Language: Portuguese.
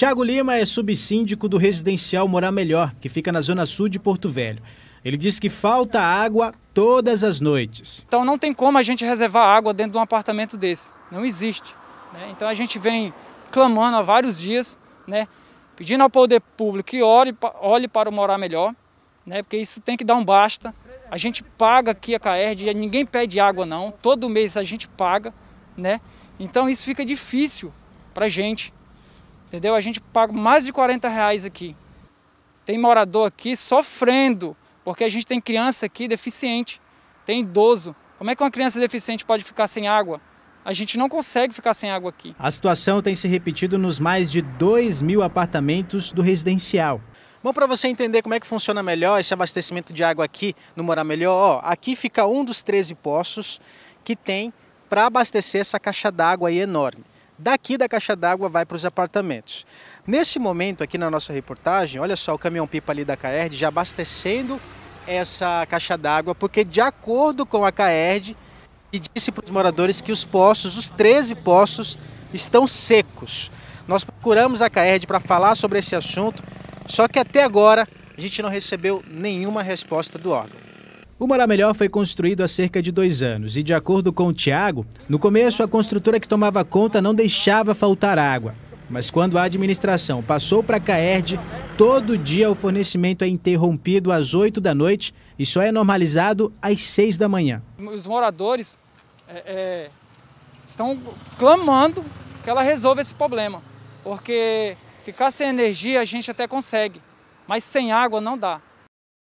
Tiago Lima é subsíndico do residencial Morar Melhor, que fica na zona sul de Porto Velho. Ele diz que falta água todas as noites. Então não tem como a gente reservar água dentro de um apartamento desse. Não existe. Né? Então a gente vem clamando há vários dias, né? pedindo ao poder público que olhe, olhe para o morar melhor, né? porque isso tem que dar um basta. A gente paga aqui a CAERD, ninguém pede água não, todo mês a gente paga. Né? Então isso fica difícil para a gente Entendeu? A gente paga mais de 40 reais aqui. Tem morador aqui sofrendo, porque a gente tem criança aqui deficiente, tem idoso. Como é que uma criança deficiente pode ficar sem água? A gente não consegue ficar sem água aqui. A situação tem se repetido nos mais de 2 mil apartamentos do residencial. Bom, para você entender como é que funciona melhor esse abastecimento de água aqui no Morar Melhor, ó, aqui fica um dos 13 poços que tem para abastecer essa caixa d'água aí enorme. Daqui da caixa d'água vai para os apartamentos. Nesse momento, aqui na nossa reportagem, olha só o caminhão-pipa ali da CAERD já abastecendo essa caixa d'água, porque de acordo com a CAERD, e disse para os moradores que os poços, os 13 poços, estão secos. Nós procuramos a CAERD para falar sobre esse assunto, só que até agora a gente não recebeu nenhuma resposta do órgão. O Morar Melhor foi construído há cerca de dois anos e, de acordo com o Tiago, no começo a construtora que tomava conta não deixava faltar água. Mas quando a administração passou para a Caerd, todo dia o fornecimento é interrompido às 8 da noite e só é normalizado às 6 da manhã. Os moradores é, é, estão clamando que ela resolva esse problema, porque ficar sem energia a gente até consegue, mas sem água não dá.